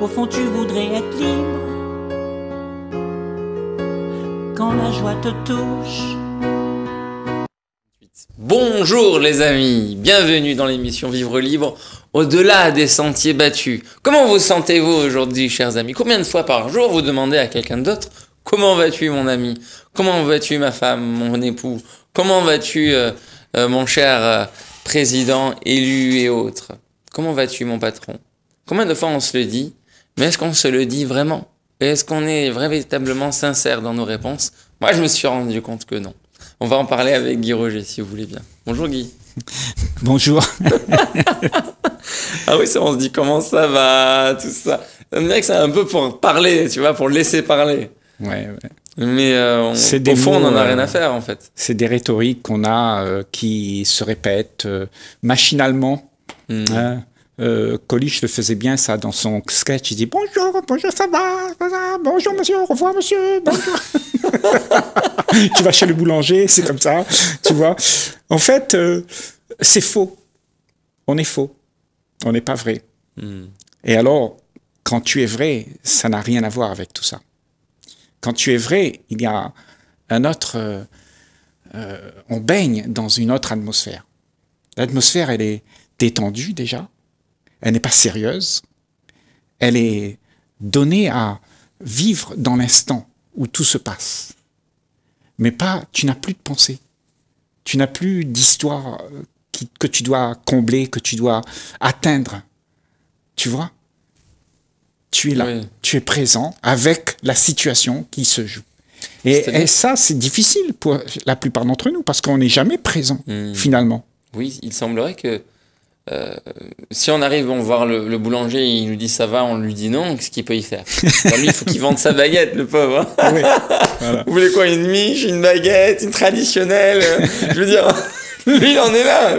Au fond, tu voudrais être libre. Quand la joie te touche. Bonjour les amis, bienvenue dans l'émission Vivre libre au-delà des sentiers battus. Comment vous sentez-vous aujourd'hui chers amis Combien de fois par jour vous demandez à quelqu'un d'autre comment vas-tu mon ami Comment vas-tu ma femme, mon époux Comment vas-tu euh, euh, mon cher euh, président élu et autres Comment vas-tu mon patron Combien de fois on se le dit mais est-ce qu'on se le dit vraiment est-ce qu'on est véritablement sincère dans nos réponses Moi, je me suis rendu compte que non. On va en parler avec Guy Roger, si vous voulez bien. Bonjour Guy. Bonjour. ah oui, ça, on se dit comment ça va, tout ça. Ça dirait que c'est un peu pour parler, tu vois, pour laisser parler. Ouais, ouais. Mais euh, au fond, on n'en a rien à euh, faire, en fait. C'est des rhétoriques qu'on a euh, qui se répètent machinalement. Hmm. Hein. Euh, le faisait bien ça dans son sketch. Il dit bonjour, bonjour, ça va, bonjour monsieur, au revoir monsieur, tu vas chez le boulanger, c'est comme ça, tu vois. En fait, euh, c'est faux. On est faux. On n'est pas vrai. Hmm. Et alors, quand tu es vrai, ça n'a rien à voir avec tout ça. Quand tu es vrai, il y a un autre. Euh, euh, on baigne dans une autre atmosphère. L'atmosphère, elle est détendue déjà elle n'est pas sérieuse, elle est donnée à vivre dans l'instant où tout se passe. Mais pas, tu n'as plus de pensée, tu n'as plus d'histoire euh, que tu dois combler, que tu dois atteindre. Tu vois Tu es là, tu es présent avec la situation qui se joue. Et, ça, c'est difficile pour la plupart d'entre nous parce qu'on n'est jamais présent hmm. finalement. Oui, il semblerait que euh, si on arrive, on voir le, boulanger, il nous dit ça va, on lui dit non, qu'est-ce qu'il peut y faire bah, il faut qu'il vende sa baguette, le pauvre. Hein. Vous voulez quoi Une miche, une baguette, une traditionnelle euh, Je veux dire. Lui, il en est là.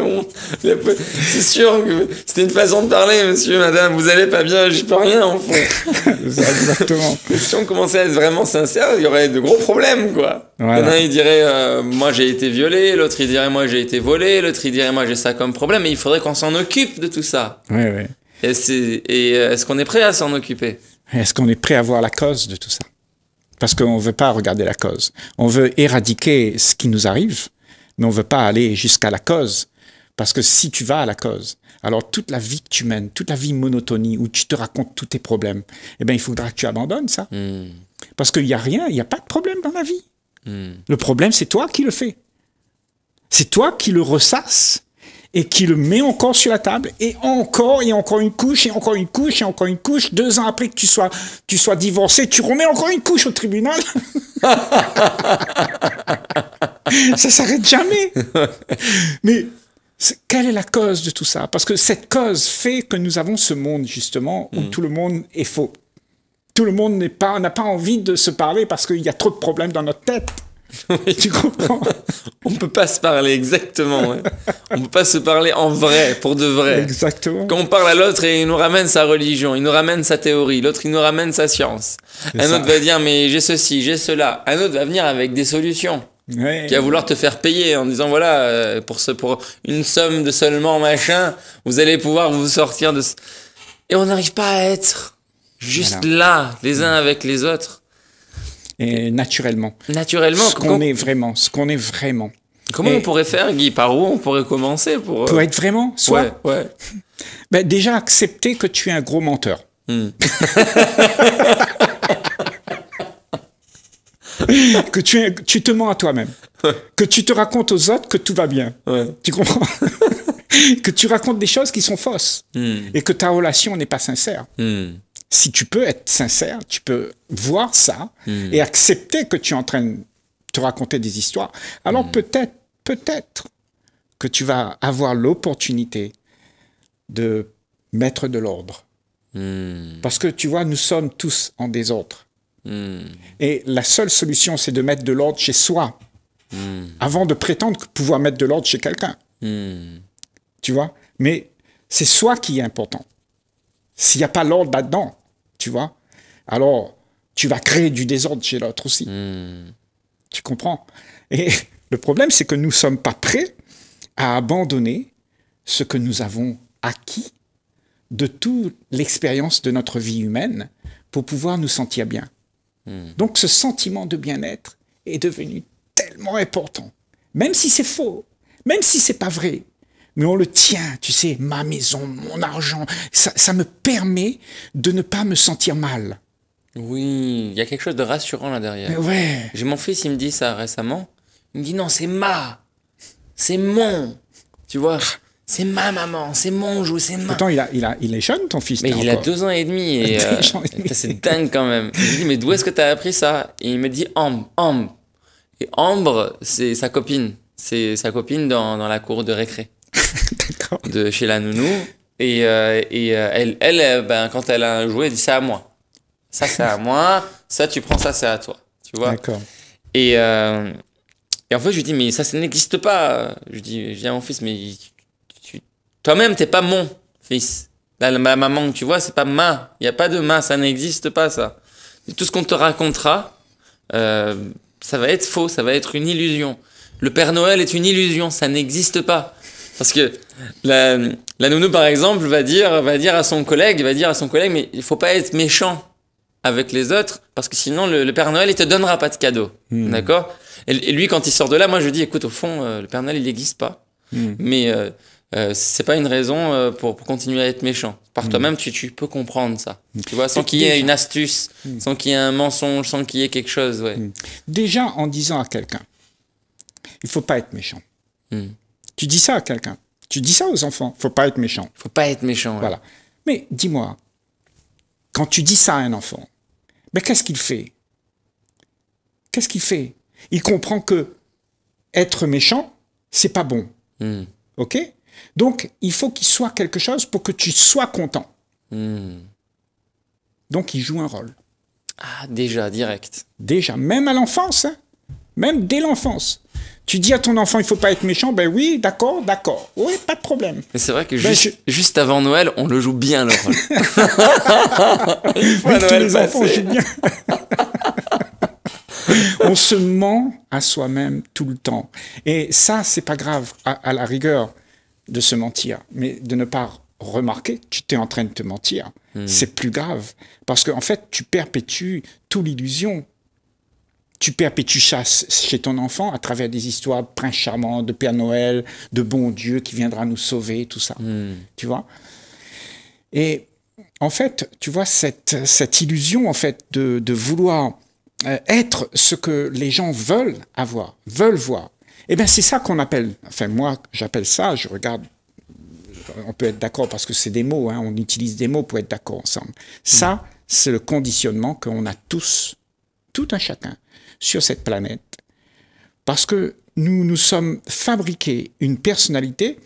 c'est sûr que c'était une façon de parler, monsieur, madame. Vous allez pas bien, j'y peux rien, en fond. Exactement. si on commençait à être vraiment sincère, il y aurait de gros problèmes, quoi. il dirait, euh, moi, j'ai été violé. L'autre, il dirait, moi, j'ai été volé. L'autre, il dirait, moi, j'ai ça comme problème. Et il faudrait qu'on s'en occupe de tout ça. Oui, oui. Et euh, est-ce qu'on est prêt à s'en occuper Est-ce qu'on est prêt à voir la cause de tout ça Parce qu'on ne veut pas regarder la cause. On veut éradiquer ce qui nous arrive mais on ne veut pas aller jusqu'à la cause. Parce que si tu vas à la cause, alors toute la vie que tu mènes, toute la vie monotonie où tu te racontes tous tes problèmes, eh bien, il faudra que tu abandonnes ça. Hmm. Parce qu'il n'y a rien, il n'y a pas de problème dans la vie. Hmm. Le problème, c'est toi qui le fais. C'est toi qui le ressasse et qui le met encore sur la table et encore et encore une couche et encore une couche et encore une couche. Deux ans après que tu sois, tu sois divorcé, tu remets encore une couche au tribunal. ça s'arrête jamais. Mais quelle est la cause de tout ça Parce que cette cause fait que nous avons ce monde, justement, où mm. tout le monde est faux. Tout le monde n'a pas, pas envie de se parler parce qu'il y a trop de problèmes dans notre tête. tu comprends On ne peut pas se parler, exactement. on peut pas se parler en vrai, pour de vrai. Exactement. Quand on parle à l'autre et il nous ramène sa religion, il nous ramène sa théorie, l'autre il nous ramène sa science. Un autre va dire mais j'ai ceci, j'ai cela. Un autre va venir avec des solutions. Qui va vouloir te faire payer en disant voilà, euh, pour, ce, pour une somme de seulement machin, vous allez pouvoir vous sortir de. Ce... Et on n'arrive pas à être juste là, les uns avec les autres. Et naturellement. Naturellement. Ce qu'on est vraiment, ce qu'on est vraiment. Comment on pourrait faire, Guy Par où on pourrait commencer pour, euh, pour être vraiment Soit. Ouais, ben, déjà, accepter que tu es un gros menteur. Hmm. que tu, te mens à toi-même. Que tu te racontes aux autres que tout va bien. Tu comprends Que tu racontes des choses qui sont fausses. Hmm. Et que ta relation n'est pas sincère. Hmm. Si tu peux être sincère, tu peux voir ça hmm. et accepter que tu es en train de te raconter des histoires. Alors peut-être, peut-être que tu vas avoir l'opportunité de mettre de l'ordre. Parce que tu vois, nous sommes tous en désordre. Hmm. Et la seule solution, c'est de mettre de l'ordre chez soi, hmm. avant de prétendre pouvoir mettre de l'ordre chez quelqu'un. Hmm. Tu vois Mais c'est soi qui est important. S'il n'y a pas l'ordre là-dedans, tu vois Alors, tu vas créer du désordre chez l'autre aussi. Tu comprends Et le problème, c'est que nous ne sommes pas prêts à abandonner ce que nous avons acquis de toute l'expérience de notre vie humaine pour pouvoir nous sentir bien. Hmm. Donc ce sentiment de bien-être est devenu tellement important. Même si c'est faux, même si c'est pas vrai, mais on le tient, tu sais, ma maison, mon argent, ça, me permet de ne pas me sentir mal. Oui, il y a quelque chose de rassurant là derrière. Oui. ouais. J'ai mon fils, il me dit ça récemment. Il me dit non, c'est ma, c'est mon, tu vois. C'est ma maman, c'est mon joue, c'est ma. Pourtant, il, a, il, a, il est jeune, ton fils. Mais il a deux ans et demi. Et, euh, c'est dingue quand même. Je lui dis, mais d'où est-ce que t'as appris ça Et il me dit, Ambre, Ambre. Et Ambre, c'est sa copine. C'est sa copine dans, dans, la cour de récré. de chez la nounou. Et, euh, et euh, elle, elle ben, quand elle a un jouet, elle dit, c'est à moi. Ça, c'est à moi. Ça, tu prends ça, c'est à toi. Tu vois D'accord. Et. et en fait, je lui dis, mais ça, ça n'existe pas. Je lui dis, viens, mon fils, mais toi-même, t'es pas mon fils. la maman tu vois, c'est pas ma. Il n'y a pas de ma, ça n'existe pas, ça. tout ce qu'on te racontera, euh, ça va être faux, ça va être une illusion. Le Père Noël est une illusion, ça n'existe pas. Parce que la, nounou, par exemple, va dire, va dire à son collègue, va dire à son collègue, mais il faut pas être méchant avec les autres, parce que sinon le, Père Noël, il te donnera pas de cadeau. Hmm. D'accord et, lui, quand il sort de là, moi je dis, écoute, au fond, euh, le Père Noël, il n'existe pas. Hmm. Mais euh, euh, c'est pas une raison euh, pour, pour, continuer à être méchant. Par mm. toi-même, tu, peux comprendre ça. Tu vois, sans qu'il y ait une astuce, mm. sans qu'il y ait un mensonge, sans qu'il y ait quelque chose. Ouais. Mm. Déjà, en disant à quelqu'un, il faut pas être méchant. Tu dis ça à quelqu'un. Tu dis ça aux enfants. Faut pas être méchant. Faut pas être méchant. Voilà. Mais dis-moi, quand tu dis ça à un enfant, mais qu'est-ce qu'il fait Qu'est-ce qu'il fait Il comprend que être méchant, c'est pas bon. Ok donc, il faut qu'il soit quelque chose pour que tu sois content. Hmm. Donc, il joue un rôle. Ah, déjà, direct. Déjà, même à l'enfance, hein. même dès l'enfance. Tu dis à ton enfant, il faut pas être méchant, ben oui, d'accord, d'accord. Oui, pas de problème. Mais c'est vrai que ben, juste, avant Noël, on le joue bien, le rôle. les on se ment à soi-même tout le temps. Et ça, c'est pas grave, à la rigueur de se mentir, mais de ne pas remarquer, que tu t'es en train de te mentir. Hmm. C'est plus grave. Parce qu'en en fait, tu perpétues toute l'illusion. Tu perpétues chasse chez ton enfant à travers des histoires de prince charmant, de Père Noël, de bon Dieu qui viendra nous sauver, tout ça. Hmm. Tu vois Et en fait, tu vois, cette, cette illusion, en fait, de, de vouloir euh, être ce que les gens veulent avoir, veulent voir, eh bien, c'est ça qu'on appelle, enfin moi j'appelle ça, je regarde, on peut être d'accord parce que c'est des mots, hein, on utilise des mots pour être d'accord ensemble. Ça, hmm. c'est le conditionnement qu'on a tous, tout un chacun, sur cette planète. Parce que nous nous sommes fabriqués une personnalité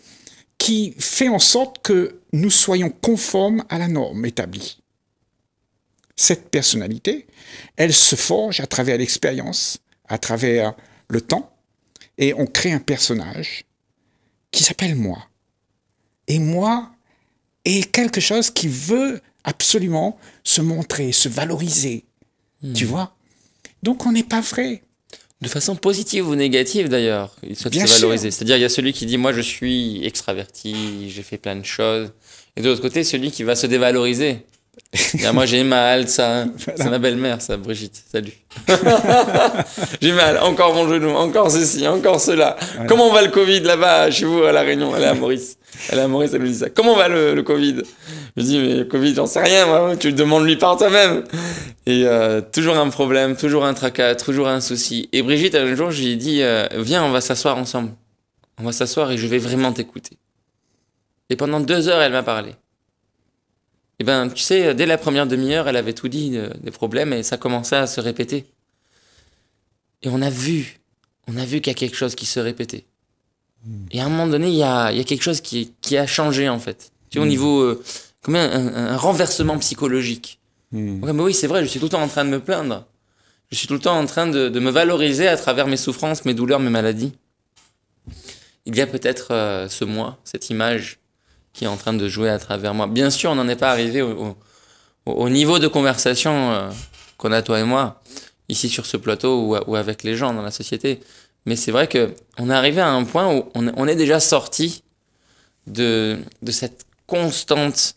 qui fait en sorte que nous soyons conformes à la norme établie. Cette personnalité, elle se forge à travers l'expérience, à travers le temps, et on crée un personnage qui s'appelle moi. Et moi est quelque chose qui veut absolument se montrer, se valoriser. Hmm. Tu vois Donc on n'est pas vrai. De façon positive ou négative d'ailleurs, il souhaite se valoriser. C'est-à-dire, il y a celui qui dit Moi, je suis extraverti, j'ai fait plein de choses. Et de l'autre côté, celui qui va se dévaloriser. moi, j'ai mal, ça. C'est ma belle-mère, ça, Brigitte. Salut. j'ai mal. Encore mon genou, encore ceci, encore cela. Comment va le Covid là-bas, chez vous, à La Réunion Elle est à Maurice. Elle est à Maurice, elle me dit ça. Comment va le, Covid Je dis, mais le Covid, j'en sais rien, Tu le demandes lui par toi-même. Et euh, toujours un problème, toujours un tracas, toujours un souci. Et Brigitte, un jour, j'ai dit, euh, viens, on va s'asseoir ensemble. On va s'asseoir et je vais vraiment t'écouter. Et pendant deux heures, elle m'a parlé. Eh ben, tu sais, dès la première demi-heure, elle avait tout dit euh, des problèmes et ça commençait à se répéter. Et on a vu, on a vu qu'il y a quelque chose qui se répétait. Hmm. Et à un moment donné, il y a, y a quelque chose qui, qui, a changé en fait. Tu vois, au hmm. niveau, euh, comme un, renversement psychologique. Hmm. oui, c'est vrai, je suis tout le temps en train de me plaindre. Je suis tout le temps en train de, de me valoriser à travers mes souffrances, mes douleurs, mes maladies. Il y a peut-être euh, ce moi, cette image qui est en train de jouer à travers moi. Bien sûr, on n'en est pas arrivé au, niveau de conversation euh, qu'on a toi et moi ici sur ce plateau ou, avec les gens dans la société. Mais c'est vrai que on est arrivé à un point où on, est déjà sorti de, cette constante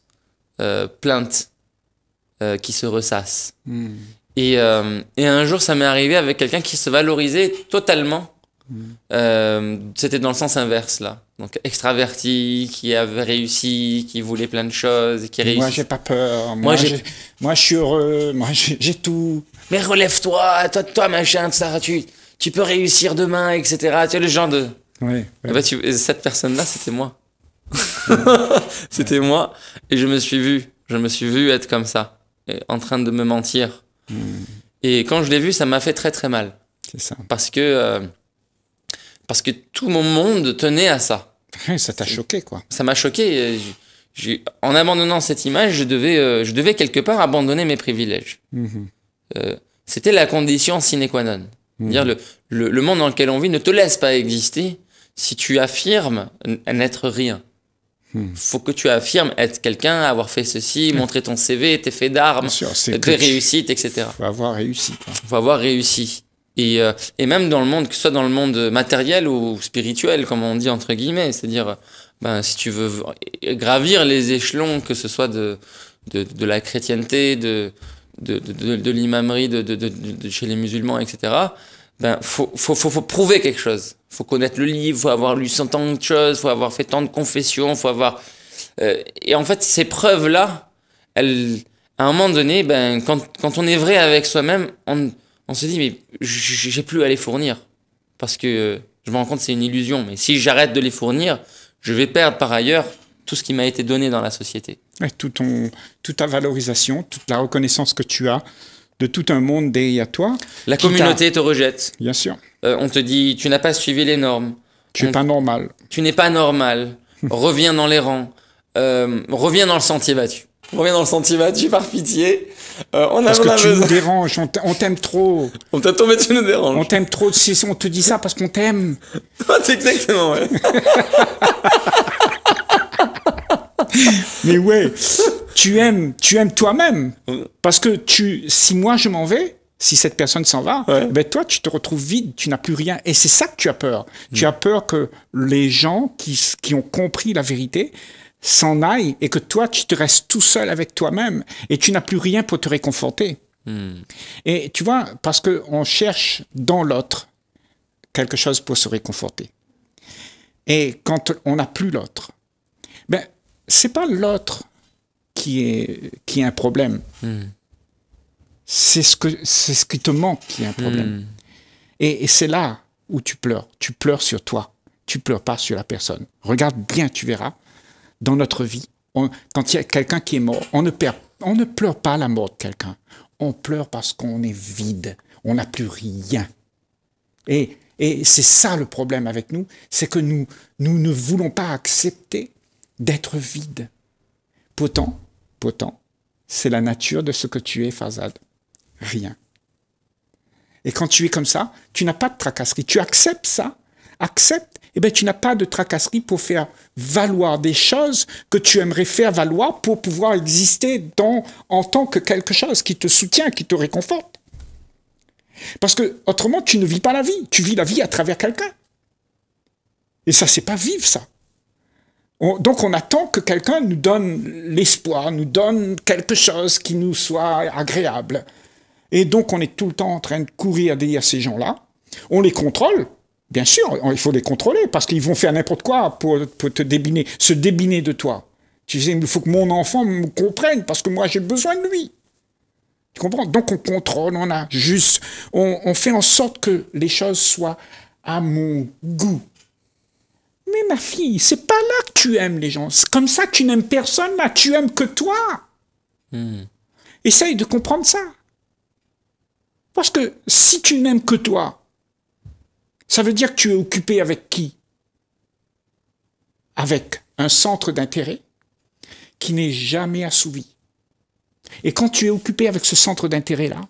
euh, plainte euh, qui se ressasse. Hmm. Et, et un jour, ça m'est arrivé avec quelqu'un qui se valorisait totalement euh, c'était dans le sens inverse, là. Donc, extraverti, qui avait réussi, qui voulait plein de choses, qui réussit. Moi, j'ai pas peur. Moi, moi, je suis heureux. Moi, j'ai tout. Mais relève-toi, toi, toi, machin, ça, tu, tu peux réussir demain, etc. Tu es le genre de. Oui. Eh ben, cette personne-là, c'était moi. c'était moi. Et je me suis vu. Je me suis vu être comme ça, en train de me mentir. Hmm. Et quand je l'ai vu, ça m'a fait très très mal. C'est ça. Parce que. Euh, parce que tout mon monde tenait à ça. Ça t'a choqué, quoi. Ça m'a choqué. Euh, en abandonnant cette image, je devais, euh, je devais quelque part abandonner mes privilèges. Mhm. Euh, c'était la condition sine qua non. Mhm. Dire le, le, monde dans lequel on vit ne te laisse pas exister si tu affirmes n'être rien. Il mhm. Faut que tu affirmes être quelqu'un, avoir fait ceci, montrer ton CV, tes fait d'armes, tes réussites, etc. Faut avoir réussi. Quoi. Faut avoir réussi. Et, euh, et, même dans le monde, que ce soit dans le monde matériel ou spirituel, comme on dit entre guillemets, c'est-à-dire, ben, si tu veux gravir les échelons, que ce soit de, de, de la chrétienté, de, de, de, de l'imamerie, de, chez les musulmans, etc., ben, faut, faut, faut, prouver quelque chose. Faut connaître le livre, faut avoir lu tant de choses, faut avoir fait tant de confessions, faut avoir. Euh, et en fait, ces preuves-là, elles, à un moment donné, ben, quand, quand on est vrai avec soi-même, on on se dit, mais j'ai plus à les fournir. Parce que euh, je me rends compte c'est une illusion. Mais si j'arrête de les fournir, je vais perdre par ailleurs tout ce qui m'a été donné dans la société. tout ton, toute ta valorisation, toute la reconnaissance que tu as de tout un monde derrière toi. La communauté te rejette. Bien sûr. Euh, on te dit, tu n'as pas suivi les normes. Tu n'es pas normal. Tu n'es pas normal. reviens dans les rangs. Euh, reviens dans le sentier battu. Reviens dans le sentier battu par pitié. Euh, parce que tu nous déranges, on t'aime trop. On t'aime trop, tu nous déranges. On t'aime trop, on te dit ça parce qu'on t'aime. C'est exactement, ouais. mais ouais, tu aimes, tu aimes toi-même. Parce que tu, si moi je m'en vais, si cette personne s'en va, ben toi, tu te retrouves vide, tu n'as plus rien. Et c'est ça que tu as peur. Tu mm. as peur que les gens qui, qui ont compris la vérité, s'en aille et que toi, tu te restes tout seul avec toi-même et tu n'as plus rien pour te réconforter. Hmm. Et tu vois, parce qu'on cherche dans l'autre quelque chose pour se réconforter. Et quand on n'a plus l'autre, ben, c'est pas l'autre qui est, qui est un problème. Hmm. C'est ce, ce qui te manque qui est un problème. Hmm. Et, et c'est là où tu pleures. Tu pleures sur toi. Tu pleures pas sur la personne. Regarde bien, tu verras dans notre vie. quand il y a quelqu'un qui est mort, on ne, perd, on ne pleure pas la mort de quelqu'un. On pleure parce qu'on est vide, on n'a plus rien. Et, c'est ça le problème avec nous, c'est que nous, nous ne voulons pas accepter d'être vide. Pourtant, pourtant, c'est la nature de ce que tu es, Fazad. Rien. Et quand tu es comme ça, tu n'as pas de tracasserie. Tu acceptes ça, accepte eh ben, tu n'as pas de tracasserie pour faire valoir des choses que tu aimerais faire valoir pour pouvoir exister dans, en tant que quelque chose qui te soutient, qui te réconforte. Parce que autrement, tu ne vis pas la vie. Tu vis la vie à travers quelqu'un. Et ça, c'est pas vivre, ça. donc, on attend que quelqu'un nous donne l'espoir, nous donne quelque chose qui nous soit agréable. Et donc, on est tout le temps en train de courir derrière ces gens-là. On les contrôle, Bien sûr, il faut les contrôler parce qu'ils vont faire n'importe quoi pour, te débiner, se débiner de toi. Tu disais, il faut que mon enfant me comprenne parce que moi j'ai besoin de lui. Tu comprends Donc on contrôle, on a juste, on, fait en sorte que les choses soient à mon goût. Mais ma fille, c'est pas là que tu aimes les gens. C'est comme ça que tu n'aimes personne là. Tu aimes que toi. Hmm. Essaye de comprendre ça. Parce que si tu n'aimes que toi, ça veut dire que tu es occupé avec qui Avec un centre d'intérêt qui n'est jamais assouvi. Et quand tu es occupé avec ce centre d'intérêt-là,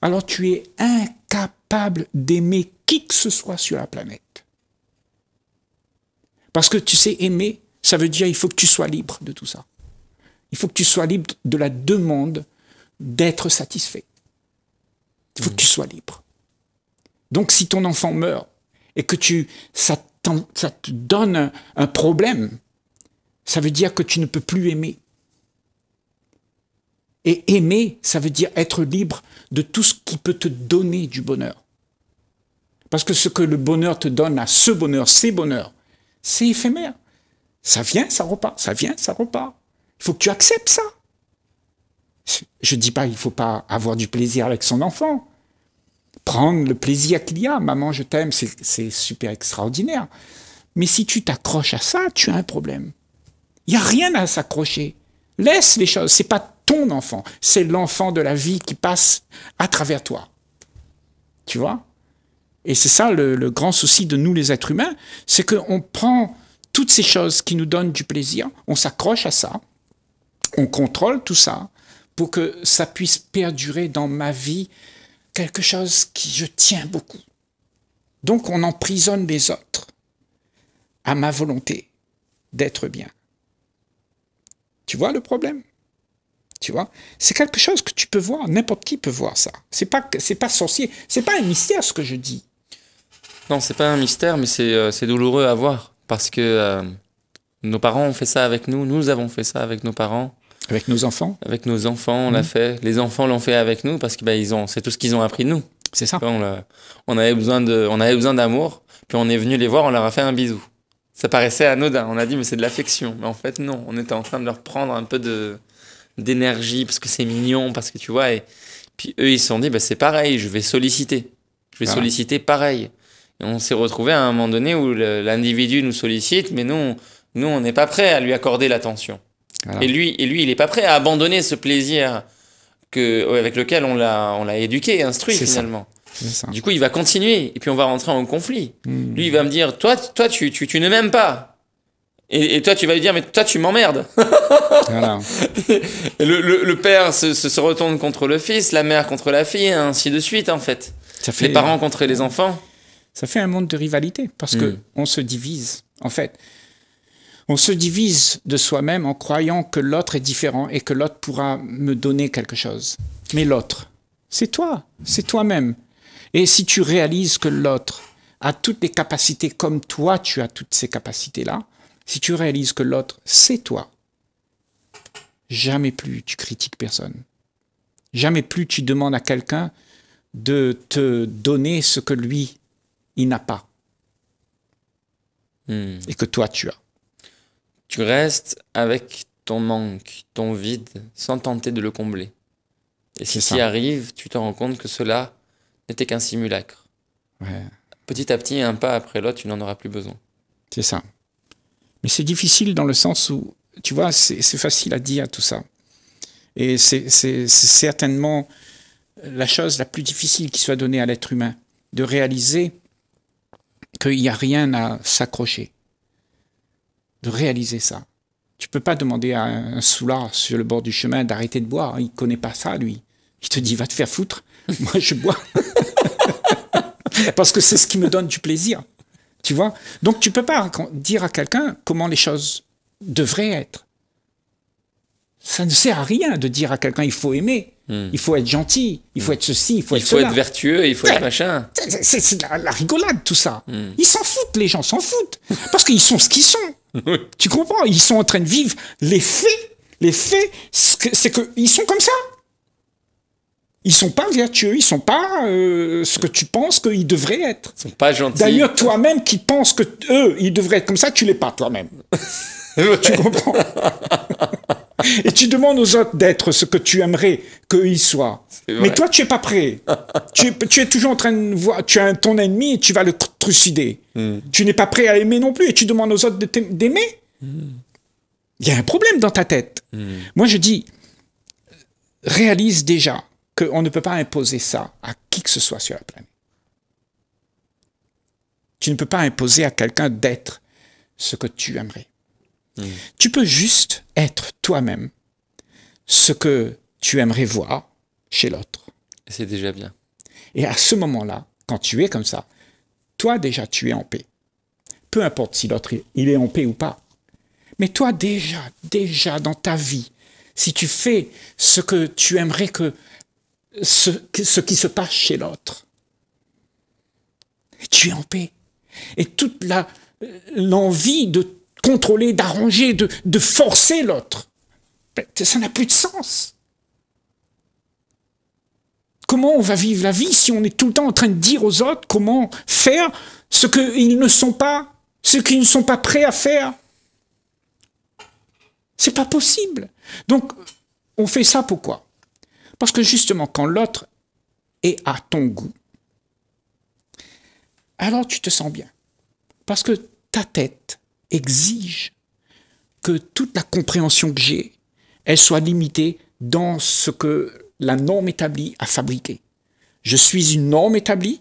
alors tu es incapable d'aimer qui que ce soit sur la planète. Parce que tu sais, aimer, ça veut dire il faut que tu sois libre de tout ça. Il faut que tu sois libre de la demande d'être satisfait. Il faut que tu sois libre. Donc si ton enfant meurt, et que tu, ça, te donne un, problème, ça veut dire que tu ne peux plus aimer. Et aimer, ça veut dire être libre de tout ce qui peut te donner du bonheur. Parce que ce que le bonheur te donne, à ce bonheur, ces bonheurs, c'est éphémère. Ça vient, ça repart, ça vient, ça repart. Il faut que tu acceptes ça. Je ne dis pas qu'il ne faut pas avoir du plaisir avec son enfant, prendre le plaisir qu'il y a. Maman, je t'aime, c'est super extraordinaire. Mais si tu t'accroches à ça, tu as un problème. Il n'y a rien à s'accrocher. Laisse les choses. Ce n'est pas ton enfant, c'est l'enfant de la vie qui passe à travers toi. Tu vois Et c'est ça le, le, grand souci de nous les êtres humains, c'est qu'on prend toutes ces choses qui nous donnent du plaisir, on s'accroche à ça, on contrôle tout ça pour que ça puisse perdurer dans ma vie quelque chose qui je tiens beaucoup. Donc on emprisonne les autres à ma volonté d'être bien. Tu vois le problème Tu vois C'est quelque chose que tu peux voir, n'importe qui peut voir ça. C'est pas c'est pas sorcier, c'est pas un mystère ce que je dis. Non, c'est pas un mystère, mais c'est euh, douloureux à voir parce que euh, nos parents ont fait ça avec nous, nous avons fait ça avec nos parents. Avec nos enfants Avec nos enfants, on l'a mhm. fait. Les enfants l'ont fait avec nous parce que bah, ils ont, c'est tout ce qu'ils ont appris de nous. C'est ça. On, on, avait besoin de, on avait besoin d'amour, puis on est venu les voir, on leur a fait un bisou. Ça paraissait anodin. On a dit mais c'est de l'affection, mais en fait non. On était en train de leur prendre un peu de d'énergie parce que c'est mignon, parce que tu vois. Et puis eux ils se sont dit bah, c'est pareil, je vais solliciter, je vais ah solliciter pareil. Et on s'est retrouvé à un moment donné où l'individu nous sollicite, mais nous, nous on n'est pas prêt à lui accorder l'attention. Et, lui, et lui, il n'est pas prêt à abandonner ce plaisir avec lequel on l'a éduqué, instruit finalement. Du coup, il va continuer et puis on va rentrer en conflit. Hmm. Lui, il va me dire Toi, toi tu, tu, ne m'aimes pas. Et, toi, tu vas lui dire Mais toi, tu m'emmerdes. le, père se, retourne contre le fils, la mère contre la fille, ainsi de suite en fait. les parents contre les enfants. Ça fait un monde de rivalité parce que hmm. on se divise en fait. On se divise de soi-même en croyant que l'autre est différent et que l'autre pourra me donner quelque chose. Mais l'autre, c'est toi, c'est toi-même. Et si tu réalises que l'autre a toutes les capacités comme toi, tu as toutes ces capacités-là, si tu réalises que l'autre, c'est toi, jamais plus tu critiques personne. Jamais plus tu demandes à quelqu'un de te donner ce que lui, il n'a pas. Hmm. Et que toi, tu as. Tu restes avec ton manque, ton vide, sans tenter de le combler. Et si ça arrive, tu te rends compte que cela n'était qu'un simulacre. Petit à petit, un pas après l'autre, tu n'en auras plus besoin. C'est ça. Mais c'est difficile dans le sens où, tu vois, c'est facile à dire tout ça. Et c'est certainement la chose la plus difficile qui soit donnée à l'être humain, de réaliser qu'il n'y a rien à s'accrocher de réaliser ça. Tu peux pas demander à un soulard sur le bord du chemin d'arrêter de boire. Il connaît pas ça, lui. Il te dit, va te faire foutre. Moi, je bois. Parce que c'est ce qui me donne du plaisir. Tu vois Donc, tu peux pas dire à quelqu'un comment les choses devraient être. Ça ne sert à rien de dire à quelqu'un, il faut aimer, hmm. il faut être gentil, il faut hmm. être ceci, il faut être cela. Il faut être vertueux, il faut être machin. C'est la, la, rigolade, tout ça. Hmm. Ils s'en foutent, les gens s'en foutent. Parce qu'ils sont ce qu'ils sont. Tu comprends Ils sont en train de vivre les faits. Les faits, c'est qu'ils sont comme ça. Ils sont pas vertueux, ils sont pas euh, ce que tu penses qu'ils devraient être. Ils sont pas gentils. D'ailleurs, toi-même qui penses que eux, ils devraient être comme ça, tu l'es pas toi-même. tu comprends Et tu demandes aux autres d'être ce que tu aimerais qu'ils soient. Mais toi, tu es pas prêt. tu, tu, es, toujours en train de voir. Tu as ton ennemi et tu vas le trucider. Tu n'es pas prêt à aimer non plus et tu demandes aux autres d'aimer. Il y a un problème dans ta tête. Moi, je dis, réalise déjà qu'on ne peut pas imposer ça à qui que ce soit sur la planète. Tu ne peux pas imposer à quelqu'un d'être ce que tu aimerais. Tu peux juste être toi-même ce que tu aimerais voir chez l'autre. C'est déjà bien. Et à ce moment-là, quand tu es comme ça, toi déjà tu es en paix. Peu importe si l'autre il est en paix ou pas. Mais toi déjà, déjà dans ta vie, si tu fais ce que tu aimerais que ce, ce qui se passe chez l'autre, tu es en paix. Et toute la, euh, l'envie de contrôler, d'arranger, de, de forcer l'autre, ben, ça n'a plus de sens comment on va vivre la vie si on est tout le temps en train de dire aux autres comment faire ce qu'ils ne sont pas, ce qu'ils ne sont pas prêts à faire C'est pas possible. Donc, on fait ça pourquoi Parce que justement, quand l'autre est à ton goût, alors tu te sens bien. Parce que ta tête exige que toute la compréhension que j'ai, elle soit limitée dans ce que la norme établie à fabriquer. Je suis une norme établie,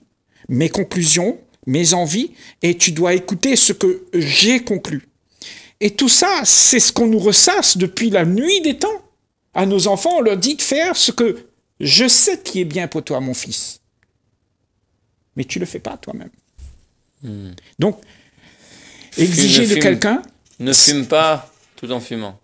mes conclusions, mes envies, et tu dois écouter ce que j'ai conclu. Et tout ça, c'est ce qu'on nous ressasse depuis la nuit des temps. À nos enfants, on leur dit de faire ce que je sais qui est bien pour toi, mon fils. Mais tu le fais pas toi-même. Hmm. Donc, exiger de quelqu'un. Ne fume pas tout en fumant.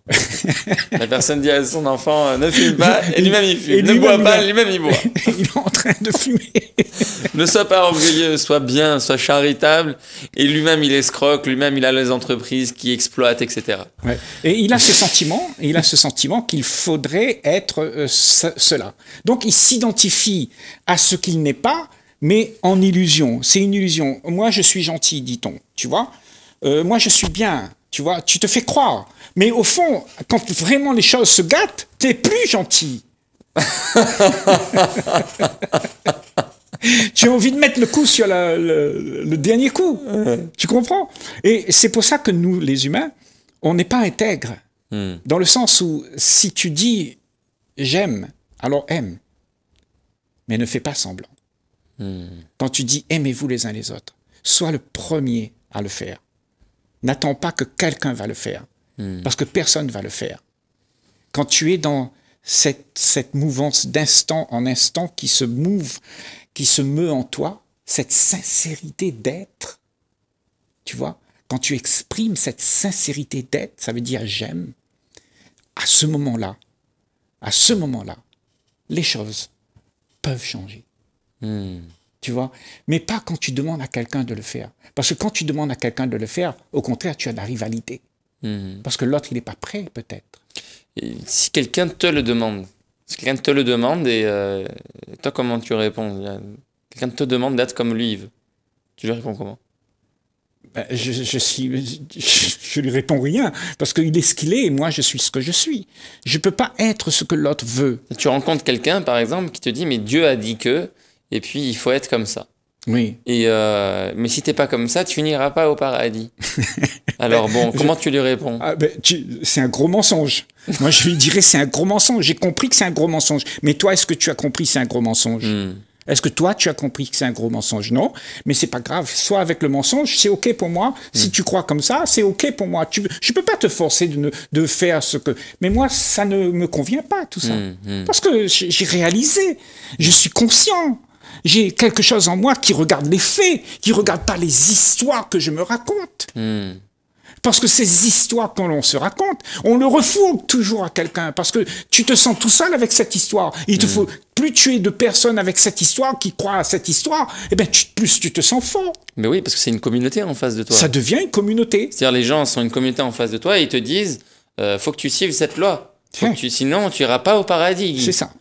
la personne dit à son enfant euh, ne fume pas, et lui-même il fume. ne boit pas, lui-même il boit. il est en train de fumer. ne sois pas orgueilleux, sois bien, sois charitable, et lui-même il escroque, lui-même il a les entreprises qui exploitent, etc. Et il a ce sentiment, il a ce sentiment qu'il faudrait être euh, cela. Donc il s'identifie à ce qu'il n'est pas, mais en illusion. C'est une illusion. Moi je suis gentil, dit-on, tu vois. Euh, moi je suis bien, tu vois, tu te fais croire. Mais au fond, quand vraiment les choses se gâtent, tu t'es plus gentil. tu as envie de mettre le coup sur le, dernier coup. Tu comprends Et c'est pour ça que nous, les humains, on n'est pas intègres. Hmm. Dans le sens où, si tu dis j'aime, alors aime. Mais ne fais pas semblant. Hmm. Quand tu dis aimez-vous les uns les autres, sois le premier à le faire. N'attends pas que quelqu'un va le faire, hmm. parce que personne ne va le faire. Quand tu es dans cette, mouvance d'instant en instant qui se mouve, qui se meut en toi, cette sincérité d'être, tu vois, quand tu exprimes cette sincérité d'être, ça veut dire j'aime, à ce moment-là, à ce moment-là, les choses peuvent changer. Hmm tu vois. Mais pas quand tu demandes à quelqu'un de le faire. Parce que quand tu demandes à quelqu'un de le faire, au contraire, tu as de la rivalité. Mhm. Parce que l'autre, il n'est pas prêt, peut-être. Si quelqu'un te le demande, si quelqu'un te le demande, et euh, toi, comment tu réponds Quelqu'un te demande d'être comme lui, Yves. Tu lui réponds comment ben, je, je, suis, je, lui réponds rien, parce qu'il est ce qu'il est, et moi, je suis ce que je suis. Je ne peux pas être ce que l'autre veut. tu rencontres quelqu'un, par exemple, qui te dit, mais Dieu a dit que, et puis, il faut être comme ça. Oui. Et euh, mais si t'es pas comme ça, tu n'iras pas au paradis. Alors ben, bon, comment tu lui réponds ah, ben, tu... C'est un gros mensonge. Moi, je lui dirais c'est un gros mensonge. J'ai compris que c'est un gros mensonge. Mais toi, est-ce que tu as compris que c'est un gros mensonge hmm. Est-ce que toi, tu as compris que c'est un gros mensonge Non, mais c'est pas grave. Soit avec le mensonge, c'est OK pour moi. Si hmm. tu crois comme ça, c'est OK pour moi. Tu, je peux pas te forcer de, de faire ce que. Mais moi, ça ne me convient pas, tout ça. Hmm, Parce que j'ai réalisé. Je suis conscient. J'ai quelque chose en moi qui regarde les faits, qui regarde pas les histoires que je me raconte. Hmm. Parce que ces histoires quand l'on se raconte, on le refourgue toujours à quelqu'un. Parce que tu te sens tout seul avec cette histoire. Il te hmm. faut plus tu de personnes avec cette histoire qui croient à cette histoire, et eh ben plus tu te sens fort. Mais oui, parce que c'est une communauté en face de toi. Ça devient une communauté. C'est-à-dire les gens sont une communauté en face de toi et ils te disent, euh, faut que tu suives cette loi. Hein. tu, sinon tu iras pas au paradis. C'est ça.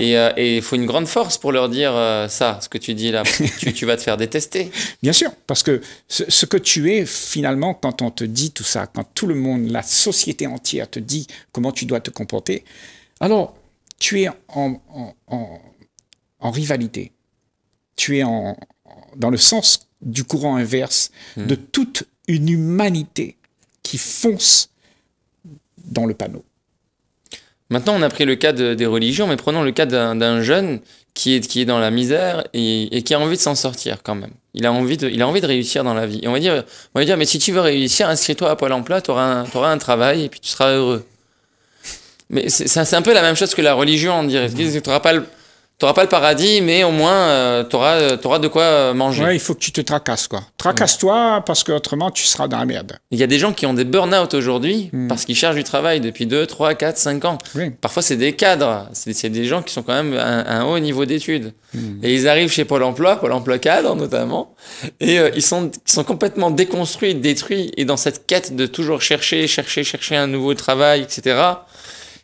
Et il euh, faut une grande force pour leur dire euh, ça, ce que tu dis là. tu, vas te faire détester. Bien sûr, parce que ce, que tu es finalement, quand on te dit tout ça, quand tout le monde, la société entière te dit comment tu dois te comporter, alors tu es en, rivalité. Tu es en, dans le sens du courant inverse hmm. de toute une humanité qui fonce dans le panneau. Maintenant, on a pris le cas des religions, mais prenons le cas d'un jeune qui est, qui est dans la misère et, qui a envie de s'en sortir quand même. Il a, envie de, il a envie de réussir dans la vie. on va dire, on va dire mais si tu veux réussir, inscris-toi à Pôle emploi, tu auras, auras, un travail et puis tu seras heureux. Mais c'est un peu la même chose que la religion, on dirait. Tu pas le t'auras pas le paradis, mais au moins euh, t'auras euh, auras de quoi euh, manger. Ouais, il faut que tu te tracasses quoi. Tracasse-toi parce que autrement tu seras dans la merde. Il y a des gens qui ont des burn-out aujourd'hui hmm. parce qu'ils cherchent du travail depuis 2, 3, 4, 5 ans. Parfois c'est des cadres, c'est des gens qui sont quand même à un, haut niveau d'études. Hmm. Et ils arrivent chez Pôle Emploi, Pôle Emploi cadre notamment, et euh, ils, sont, ils sont complètement déconstruits, détruits, et dans cette quête de toujours chercher, chercher, chercher un nouveau travail, etc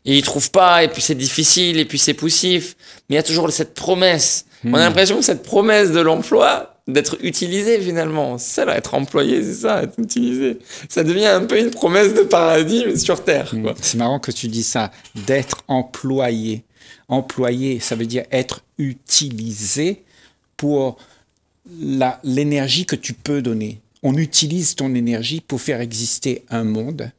et ils trouvent pas, et puis c'est difficile, et puis c'est poussif. Mais il y a toujours cette promesse. On a hmm. l'impression que cette promesse de l'emploi, d'être utilisé finalement, c'est à être employé, c'est ça, être utilisé. Ça devient un peu une promesse de paradis sur Terre. Hmm. C'est marrant que tu dis ça, d'être employé. Employé, ça veut dire être utilisé pour l'énergie que tu peux donner. On utilise ton énergie pour faire exister un monde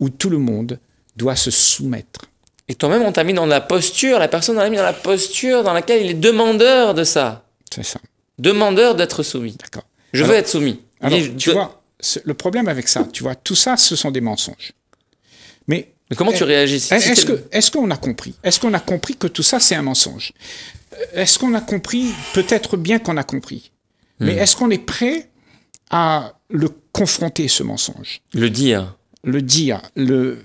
où tout le monde doit se soumettre. Et toi-même, on t'a mis dans la posture, la personne t'a mis dans la posture dans laquelle il est demandeur de ça. C'est ça. Demandeur d'être soumis. D'accord. Je veux être soumis. Alors, tu vois, le problème avec ça, tu vois, tout ça, ce sont des mensonges. Mais, comment tu réagis Est-ce que est-ce qu'on a compris Est-ce qu'on a compris que tout ça, c'est un mensonge euh, Est-ce qu'on a compris Peut-être bien qu'on a compris. Mais hmm. est-ce qu'on est prêt à le confronter, ce mensonge Le dire. Le dire, le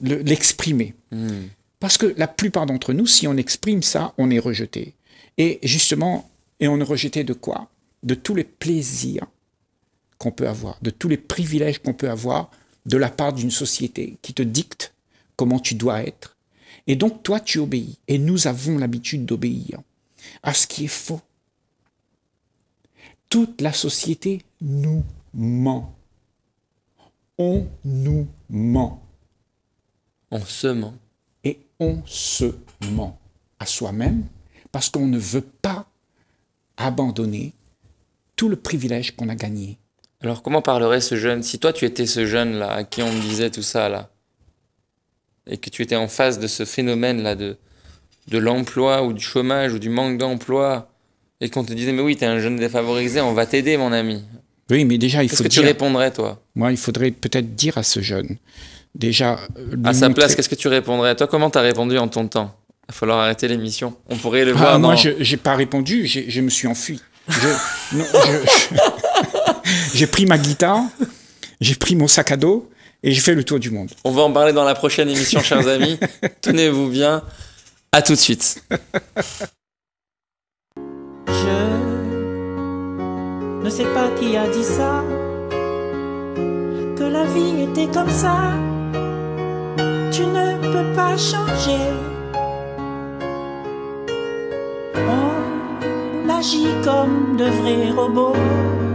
l'exprimer. Hmm. Parce que la plupart d'entre nous, si on exprime ça, on est rejeté. Et justement, et on est rejeté de quoi De tous les plaisirs qu'on peut avoir, de tous les privilèges qu'on peut avoir de la part d'une société qui te dicte comment tu dois être. Et donc toi, tu obéis. Et nous avons l'habitude d'obéir à ce qui est faux. Toute la société nous ment. On nous ment. On se ment. Et on se ment à soi-même parce qu'on ne veut pas abandonner tout le privilège qu'on a gagné. Alors comment parlerait ce jeune Si toi tu étais ce jeune-là à qui on disait tout ça là, et que tu étais en face de ce phénomène-là de, de l'emploi ou du chômage ou du manque d'emploi, et qu'on te disait mais oui, tu es un jeune défavorisé, on va t'aider mon ami. Oui, mais déjà il faut... que tu répondrais toi Moi, il faudrait peut-être dire à ce jeune, déjà. Euh, à sa place, qu'est-ce que tu répondrais à Toi, comment t'as répondu en ton temps Il va falloir arrêter l'émission. On pourrait le ah, voir. Moi, j'ai je n'ai pas répondu, je me suis enfui. J'ai pris ma guitare, j'ai pris mon sac à dos et j'ai fait le tour du monde. On va en parler dans la prochaine émission, chers amis. Tenez-vous bien. À tout de suite. Je ne sais pas qui a dit ça, que la vie était comme ça tu ne peux pas changer. On agit comme de vrais robots.